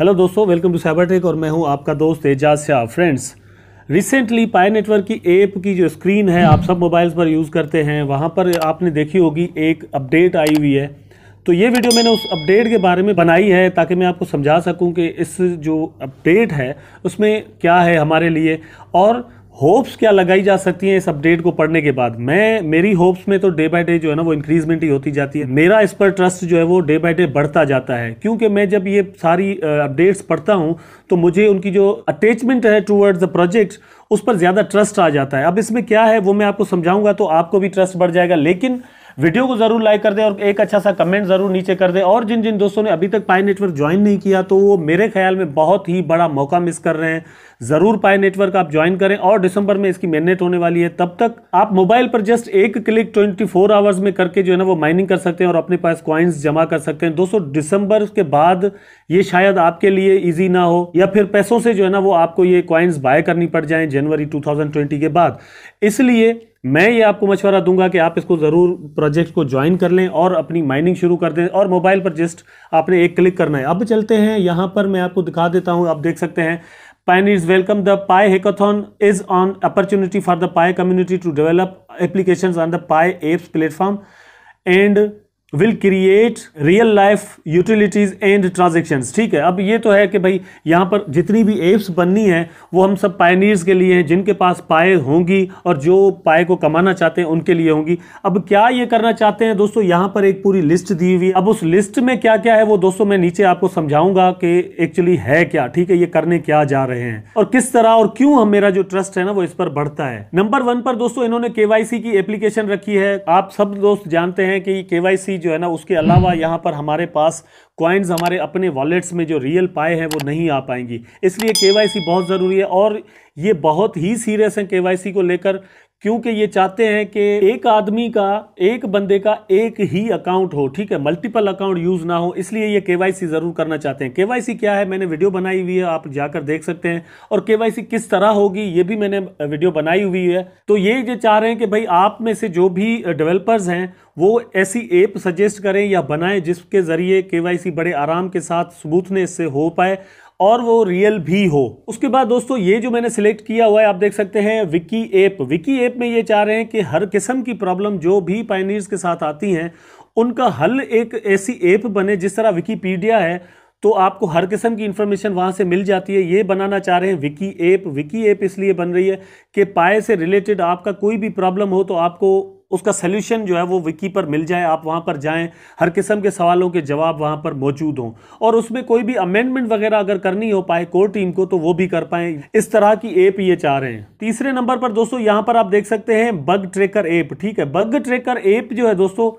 hello दोस्तों welcome to cyber tech और मैं हूं आपका दोस्त Ejaz Shah friends recently Pi network की ऐप की जो स्क्रीन है आप सब मोबाइल्स पर यूज़ करते हैं वहां पर आपने देखी होगी एक अपडेट आई हुई है तो ये वीडियो मैंने उस अपडेट के बारे में बनाई है ताकि मैं आपको समझा सकूं कि इस जो अपडेट है उसमें क्या है हमारे लिए और होप्स क्या लगाई जा सकती हैं इस अपडेट को पढ़ने के बाद मैं मेरी होप्स में तो डे बाय डे जो है ना वो इंक्रीजमेंट ही होती जाती है मेरा इस पर ट्रस्ट जो है वो डे बाय डे बढ़ता जाता है क्योंकि मैं जब ये सारी अपडेट्स पढ़ता हूँ तो मुझे उनकी जो अटैचमेंट है टूवर्ड्स द प्रोजेक्ट उस पर ज़्यादा ट्रस्ट आ जाता है अब इसमें क्या है वो मैं आपको समझाऊंगा तो आपको भी ट्रस्ट बढ़ जाएगा लेकिन वीडियो को जरूर लाइक कर दे और एक अच्छा सा कमेंट जरूर नीचे कर दे और जिन जिन दोस्तों ने अभी तक पाई नेटवर्क ज्वाइन नहीं किया तो वो मेरे ख्याल में बहुत ही बड़ा मौका मिस कर रहे हैं जरूर पाए नेटवर्क आप ज्वाइन करें और दिसंबर में इसकी मेननेट होने वाली है तब तक आप मोबाइल पर जस्ट एक क्लिक 24 आवर्स में करके जो है ना वो माइनिंग कर सकते हैं और अपने पास क्वाइंस जमा कर सकते हैं दोस्तों दिसंबर के बाद ये शायद आपके लिए ईजी ना हो या फिर पैसों से जो है ना वो आपको ये क्वाइंस बाय करनी पड़ जाए जनवरी टू के बाद इसलिए मैं ये आपको मशवरा दूंगा कि आप इसको ज़रूर प्रोजेक्ट को ज्वाइन कर लें और अपनी माइनिंग शुरू कर दें और मोबाइल पर जस्ट आपने एक क्लिक करना है अब चलते हैं यहां पर मैं आपको दिखा देता हूं आप देख सकते हैं pioneers welcome the pi hackathon is an opportunity for the pi community to develop applications on the pi apps platform and will create real life utilities and transaction ठीक है अब ये तो है कि भाई यहाँ पर जितनी भी एप्स बननी है वो हम सब पायनियर्स के लिए हैं जिनके पास पाए होंगी और जो पाए को कमाना चाहते हैं उनके लिए होंगी अब क्या ये करना चाहते हैं दोस्तों यहाँ पर एक पूरी लिस्ट दी हुई अब उस लिस्ट में क्या क्या है वो दोस्तों मैं नीचे आपको समझाऊंगा कि एक्चुअली है क्या ठीक है ये करने क्या जा रहे हैं और किस तरह और क्यों हम मेरा जो ट्रस्ट है ना वो इस पर बढ़ता है नंबर वन पर दोस्तों इन्होंने केवाईसी की एप्लीकेशन रखी है आप सब दोस्त जानते हैं कि केवाईसी जो है ना उसके अलावा यहाँ पर हमारे पास कॉइन्स हमारे अपने वॉलेट्स में जो रियल पाए हैं वो नहीं आ पाएंगी इसलिए केवाईसी बहुत ज़रूरी है और ये बहुत ही सीरियस है के को लेकर क्योंकि ये चाहते हैं कि एक आदमी का एक बंदे का एक ही अकाउंट हो ठीक है मल्टीपल अकाउंट यूज ना हो इसलिए ये केवाईसी जरूर करना चाहते हैं केवाईसी क्या है मैंने वीडियो बनाई हुई है आप जाकर देख सकते हैं और केवाईसी किस तरह होगी ये भी मैंने वीडियो बनाई हुई है तो ये ये चाह रहे हैं कि भाई आप में से जो भी डेवलपर्स हैं वो ऐसी ऐप सजेस्ट करें या बनाएं जिसके जरिए केवाईसी बड़े आराम के साथ सबूत ने इससे हो पाए और वो रियल भी हो उसके बाद दोस्तों ये जो मैंने सिलेक्ट किया हुआ है आप देख सकते हैं विकी एप विकी एप में ये चाह रहे हैं कि हर किस्म की प्रॉब्लम जो भी पाइनियर्स के साथ आती हैं उनका हल एक ऐसी ऐप बने जिस तरह विकीपीडिया है तो आपको हर किस्म की इन्फॉर्मेशन वहाँ से मिल जाती है ये बनाना चाह रहे हैं विकी एप विकी एप इसलिए बन रही है कि पाए से रिलेटेड आपका कोई भी प्रॉब्लम हो तो आपको उसका सोल्यूशन जो है वो विकी पर मिल जाए आप वहाँ पर जाएं हर किस्म के सवालों के जवाब वहाँ पर मौजूद हों और उसमें कोई भी अमेंडमेंट वगैरह अगर करनी हो पाए कोर टीम को तो वो भी कर पाए इस तरह की एप ये चाह रहे हैं तीसरे नंबर पर दोस्तों यहाँ पर आप देख सकते हैं बग ट्रेकर एप ठीक है बग ट्रेकर एप जो है दोस्तों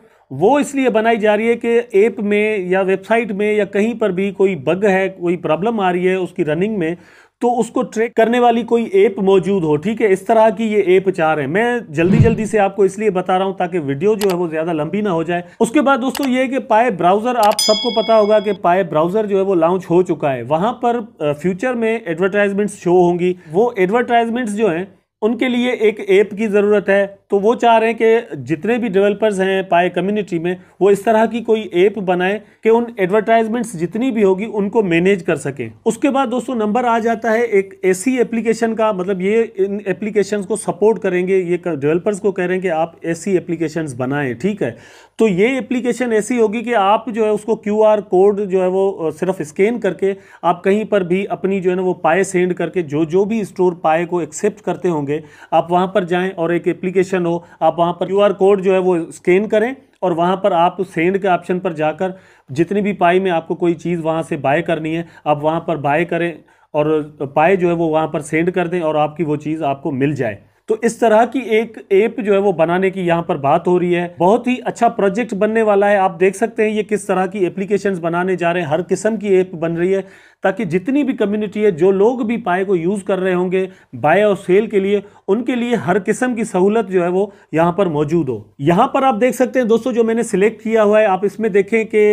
वो इसलिए बनाई जा रही है कि ऐप में या वेबसाइट में या कहीं पर भी कोई बग है कोई प्रॉब्लम आ रही है उसकी रनिंग में तो उसको ट्रैक करने वाली कोई ऐप मौजूद हो ठीक है इस तरह की ये ऐप चार है मैं जल्दी जल्दी से आपको इसलिए बता रहा हूं ताकि वीडियो जो है वो ज्यादा लंबी ना हो जाए उसके बाद दोस्तों ये कि पाए ब्राउजर आप सबको पता होगा कि पाए ब्राउजर जो है वो लॉन्च हो चुका है वहां पर फ्यूचर में एडवर्टाइजमेंट्स शो होंगी वो एडवर्टाइजमेंट्स जो है उनके लिए एक ऐप की जरूरत है तो वो चाह रहे हैं कि जितने भी डेवलपर्स हैं पाए कम्युनिटी में वो इस तरह की कोई ऐप बनाए कि उन एडवर्टाइजमेंट्स जितनी भी होगी उनको मैनेज कर सकें उसके बाद दोस्तों नंबर आ जाता है एक ऐसी एप्लीकेशन का मतलब ये इन एप्लीकेशन को सपोर्ट करेंगे ये डेवलपर्स को कह रहे हैं कि आप ऐसी एप्लीकेशन बनाएं ठीक है तो ये एप्लीकेशन ऐसी होगी कि आप जो है उसको क्यू कोड जो है वो सिर्फ स्कैन करके आप कहीं पर भी अपनी जो है ना वो पाए सेंड करके जो जो भी स्टोर पाए को एक्सेप्ट करते होंगे आप वहाँ पर जाएँ और एक एप्लीकेशन ऑप्शन हो आप वहाँ पर क्यू कोड जो है वो स्कैन करें और वहाँ पर आप सेंड के ऑप्शन पर जाकर जितनी भी पाई में आपको कोई चीज़ वहाँ से बाय करनी है आप वहाँ पर बाय करें और पाए जो है वो वहाँ पर सेंड कर दें और आपकी वो चीज़ आपको मिल जाए तो इस तरह की एक ऐप जो है वो बनाने की यहाँ पर बात हो रही है बहुत ही अच्छा प्रोजेक्ट बनने वाला है आप देख सकते हैं ये किस तरह की एप्लीकेशंस बनाने जा रहे हैं हर किस्म की ऐप बन रही है ताकि जितनी भी कम्युनिटी है जो लोग भी पाए को यूज़ कर रहे होंगे बाय और सेल के लिए उनके लिए हर किस्म की सहूलत जो है वो यहाँ पर मौजूद हो यहाँ पर आप देख सकते हैं दोस्तों जो मैंने सिलेक्ट किया हुआ है आप इसमें देखें कि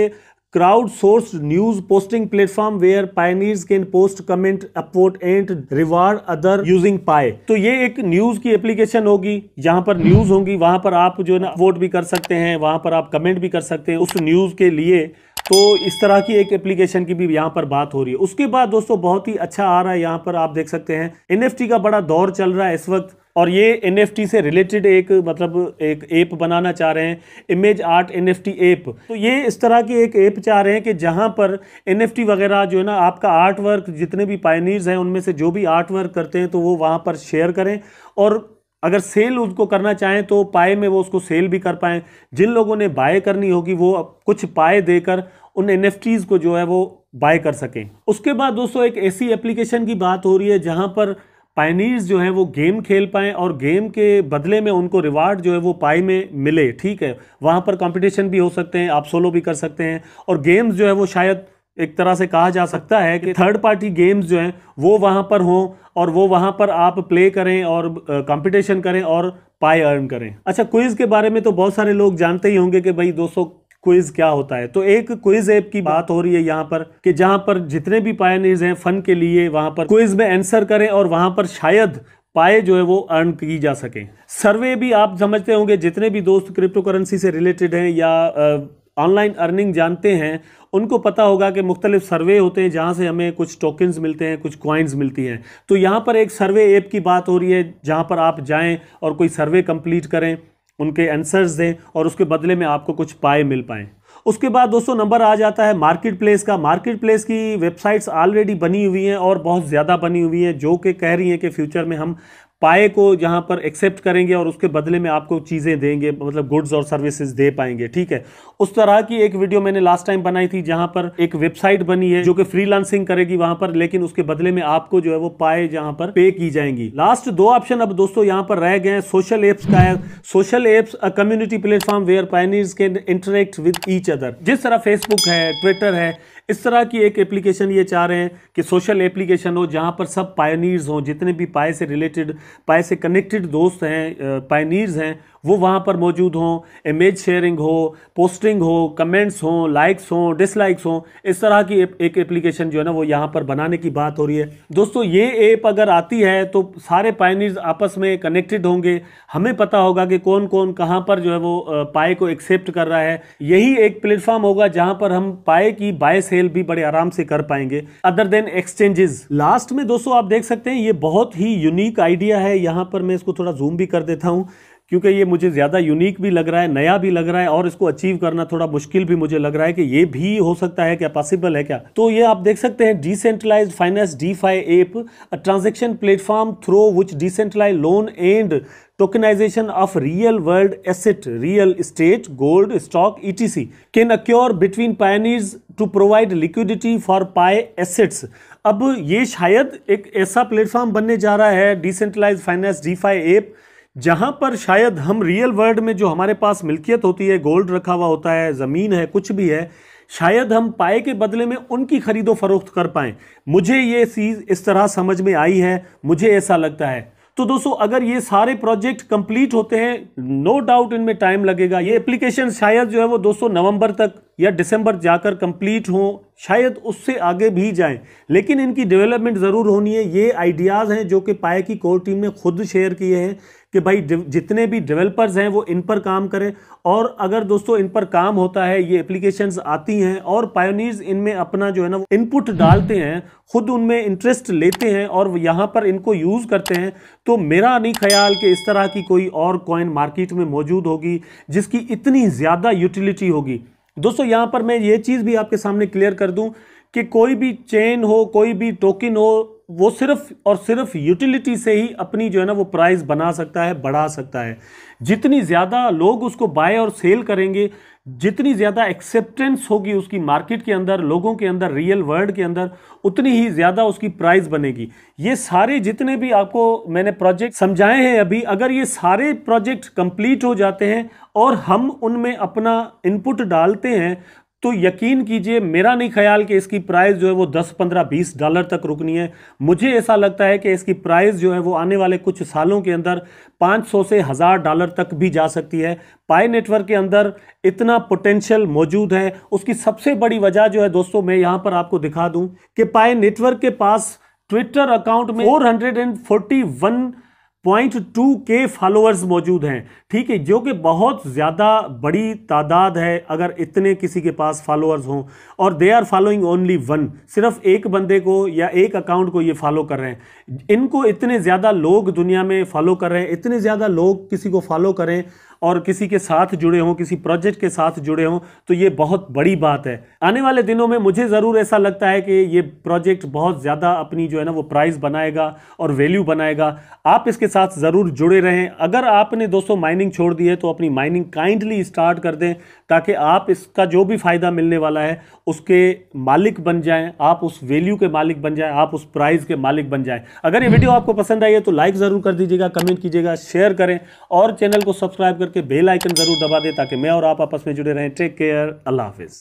source news posting platform where pioneers can post comment upvote and reward other using Pi तो ये एक न्यूज की एप्लीकेशन होगी जहां पर न्यूज होंगी वहां पर आप जो है ना वोट भी कर सकते हैं वहां पर आप कमेंट भी कर सकते हैं उस न्यूज के लिए तो इस तरह की एक एप्लीकेशन की भी यहाँ पर बात हो रही है उसके बाद दोस्तों बहुत ही अच्छा आ रहा है यहाँ पर आप देख सकते हैं एनएफटी का बड़ा दौर चल रहा है इस वक्त और ये एन से रिलेटेड एक मतलब एक ऐप बनाना चाह रहे हैं image art N F app तो ये इस तरह की एक ऐप चाह रहे हैं कि जहाँ पर एन वगैरह जो है ना आपका आर्ट वर्क जितने भी पायनियर्स हैं उनमें से जो भी आर्ट वर्क करते हैं तो वो वहाँ पर शेयर करें और अगर सेल उसको करना चाहें तो पाए में वो उसको सेल भी कर पाएँ जिन लोगों ने बाय करनी होगी वो कुछ पाए देकर उन एन को जो है वो बाय कर सकें उसके बाद दोस्तों एक ऐसी एप्लीकेशन की बात हो रही है जहाँ पर पाइनीज जो है वो गेम खेल पाएँ और गेम के बदले में उनको रिवार्ड जो है वो पाई में मिले ठीक है वहाँ पर कंपटीशन भी हो सकते हैं आप सोलो भी कर सकते हैं और गेम्स जो है वो शायद एक तरह से कहा जा सकता है कि थर्ड पार्टी गेम्स जो हैं वो वहाँ पर हों और वो वहाँ पर आप प्ले करें और कंपटीशन करें और पाई अर्न करें अच्छा क्विज़ के बारे में तो बहुत सारे लोग जानते ही होंगे कि भाई दोस्तों क्विज क्या होता है तो एक क्विज ऐप की बात हो रही है यहाँ पर कि जहां पर जितने भी पायनिर्स हैं फन के लिए वहां पर क्विज में आंसर करें और वहां पर शायद पाए जो है वो अर्न की जा सके सर्वे भी आप समझते होंगे जितने भी दोस्त क्रिप्टो करेंसी से रिलेटेड हैं या ऑनलाइन अर्निंग जानते हैं उनको पता होगा कि मुख्तलिफ सर्वे होते हैं जहाँ से हमें कुछ टोकन्स मिलते हैं कुछ कॉइन्स मिलती हैं तो यहाँ पर एक सर्वे ऐप की बात हो रही है जहाँ पर आप जाएं और कोई सर्वे कंप्लीट करें उनके आंसर्स दें और उसके बदले में आपको कुछ पाए मिल पाए उसके बाद दोस्तों नंबर आ जाता है मार्केट प्लेस का मार्केट प्लेस की वेबसाइट्स ऑलरेडी बनी हुई हैं और बहुत ज़्यादा बनी हुई हैं जो कि कह रही हैं कि फ्यूचर में हम पाए को जहाँ पर एक्सेप्ट करेंगे और उसके बदले में आपको चीज़ें देंगे मतलब गुड्स और सर्विसेज दे पाएंगे ठीक है उस तरह की एक वीडियो मैंने लास्ट टाइम बनाई थी जहाँ पर एक वेबसाइट बनी है जो कि फ्रीलांसिंग करेगी वहां पर लेकिन उसके बदले में आपको जो है वो पाए जहाँ पर पे की जाएंगी लास्ट दो ऑप्शन अब दोस्तों यहाँ पर रह गए हैं सोशल एप्स का है social apps a community platform where Pioneers can interact with each other जिस तरह फेसबुक है ट्विटर है इस तरह की एक एप्लीकेशन ये चाह रहे हैं कि सोशल एप्लीकेशन हो जहाँ पर सब पायनियर्स हों जितने भी पाए से रिलेटेड पाए से कनेक्टेड दोस्त हैं पाइनियर्स हैं वो वहाँ पर मौजूद हों इमेज शेयरिंग हो पोस्टिंग हो कमेंट्स हों लाइक्स हों डिसलाइक्स हों इस तरह की एक एप्लीकेशन जो है ना वो यहाँ पर बनाने की बात हो रही है दोस्तों ये ऐप अगर आती है तो सारे पायनिज आपस में कनेक्टेड होंगे हमें पता होगा कि कौन कौन कहाँ पर जो है वो पाए को एक्सेप्ट कर रहा है यही एक प्लेटफॉर्म होगा जहाँ पर हम पाए की बाय सेल भी बड़े आराम से कर पाएंगे अदर देन एक्सचेंजेस लास्ट में दोस्तों आप देख सकते हैं ये बहुत ही यूनिक आइडिया है यहाँ पर मैं इसको थोड़ा जूम भी कर देता हूँ क्योंकि ये मुझे ज़्यादा यूनिक भी लग रहा है नया भी लग रहा है और इसको अचीव करना थोड़ा मुश्किल भी मुझे लग रहा है कि ये भी हो सकता है क्या पॉसिबल है क्या तो ये आप देख सकते हैं decentralize finance DeFi app a transaction platform through which decentralize loan and tokenization of real world asset real estate gold stock etc can occur between Pioneers to provide liquidity for Pi assets अब ये शायद एक ऐसा platform बनने जा रहा है decentralize finance DeFi app जहां पर शायद हम रियल वर्ल्ड में जो हमारे पास मिल्कियत होती है गोल्ड रखा हुआ होता है ज़मीन है कुछ भी है शायद हम पाए के बदले में उनकी खरीदो फरोख्त कर पाए मुझे ये चीज़ इस तरह समझ में आई है मुझे ऐसा लगता है तो दोस्तों अगर ये सारे प्रोजेक्ट कंप्लीट होते हैं नो डाउट इनमें टाइम लगेगा ये एप्लीकेशन शायद जो है वो दोस्तों नवंबर तक या दिसंबर जाकर कंप्लीट हों शायद उससे आगे भी जाएं लेकिन इनकी डेवलपमेंट ज़रूर होनी है ये आइडियाज़ हैं जो कि पाए की कोर टीम ने खुद शेयर किए हैं कि भाई जितने भी डेवलपर्स हैं वो इन पर काम करें और अगर दोस्तों इन पर काम होता है ये एप्लीकेशंस आती हैं और पायोनियर्स इनमें अपना जो है ना इनपुट डालते हैं खुद उनमें इंटरेस्ट लेते हैं और यहाँ पर इनको यूज़ करते हैं तो मेरा नहीं ख्याल कि इस तरह की कोई और कॉइन मार्केट में मौजूद होगी जिसकी इतनी ज़्यादा यूटिलिटी होगी दोस्तों यहाँ पर मैं ये चीज़ भी आपके सामने क्लियर कर दूँ कि कोई भी चेन हो कोई भी टोकन हो वो सिर्फ और सिर्फ यूटिलिटी से ही अपनी जो है ना वो प्राइस बना सकता है बढ़ा सकता है जितनी ज़्यादा लोग उसको बाय और सेल करेंगे जितनी ज़्यादा एक्सेप्टेंस होगी उसकी मार्केट के अंदर लोगों के अंदर रियल वर्ल्ड के अंदर उतनी ही ज़्यादा उसकी प्राइस बनेगी ये सारे जितने भी आपको मैंने प्रोजेक्ट समझाए हैं अभी अगर ये सारे प्रोजेक्ट कंप्लीट हो जाते हैं और हम उनमें अपना इनपुट डालते हैं तो यकीन कीजिए मेरा नहीं ख्याल कि इसकी प्राइस जो है वो 10, 15, 20 डॉलर तक रुकनी है मुझे ऐसा लगता है कि इसकी प्राइस जो है वो आने वाले कुछ सालों के अंदर 500 से हज़ार डॉलर तक भी जा सकती है पाई नेटवर्क के अंदर इतना पोटेंशियल मौजूद है उसकी सबसे बड़ी वजह जो है दोस्तों मैं यहाँ पर आपको दिखा दूँ कि पाई नेटवर्क के पास ट्विटर अकाउंट में four point two K followers मौजूद हैं ठीक है जो कि बहुत ज़्यादा बड़ी तादाद है अगर इतने किसी के पास फॉलोअर्स हों और they are following only one सिर्फ एक बंदे को या एक अकाउंट को ये फॉलो कर रहे हैं इनको इतने ज़्यादा लोग दुनिया में फॉलो कर रहे हैं इतने ज़्यादा लोग किसी को फॉलो करें और किसी के साथ जुड़े हों किसी प्रोजेक्ट के साथ जुड़े हों तो ये बहुत बड़ी बात है आने वाले दिनों में मुझे ज़रूर ऐसा लगता है कि ये प्रोजेक्ट बहुत ज़्यादा अपनी जो है ना वो प्राइस बनाएगा और वैल्यू बनाएगा आप इसके साथ ज़रूर जुड़े रहें अगर आपने दोस्तों माइनिंग छोड़ दी है तो अपनी माइनिंग काइंडली स्टार्ट कर दें ताकि आप इसका जो भी फ़ायदा मिलने वाला है उसके मालिक बन जाएं आप उस वैल्यू के मालिक बन जाएं आप उस प्राइस के मालिक बन जाएं अगर ये वीडियो आपको पसंद आई है तो लाइक ज़रूर कर दीजिएगा कमेंट कीजिएगा शेयर करें और चैनल को सब्सक्राइब करें करके बेल आइकन जरूर दबा दें ताकि मैं और आप आपस में जुड़े रहें टेक केयर अल्लाह हाफिज़